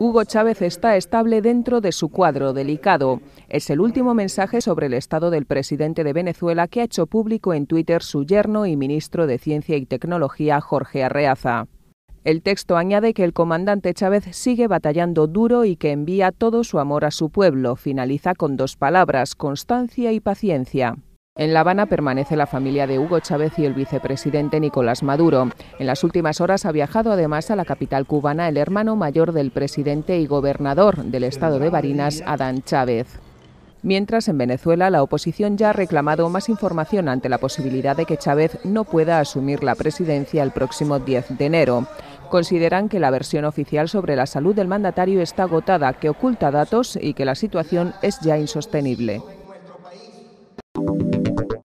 Hugo Chávez está estable dentro de su cuadro delicado. Es el último mensaje sobre el estado del presidente de Venezuela que ha hecho público en Twitter su yerno y ministro de Ciencia y Tecnología, Jorge Arreaza. El texto añade que el comandante Chávez sigue batallando duro y que envía todo su amor a su pueblo. Finaliza con dos palabras, constancia y paciencia. En La Habana permanece la familia de Hugo Chávez y el vicepresidente Nicolás Maduro. En las últimas horas ha viajado además a la capital cubana el hermano mayor del presidente y gobernador del estado de Barinas, Adán Chávez. Mientras, en Venezuela, la oposición ya ha reclamado más información ante la posibilidad de que Chávez no pueda asumir la presidencia el próximo 10 de enero. Consideran que la versión oficial sobre la salud del mandatario está agotada, que oculta datos y que la situación es ya insostenible.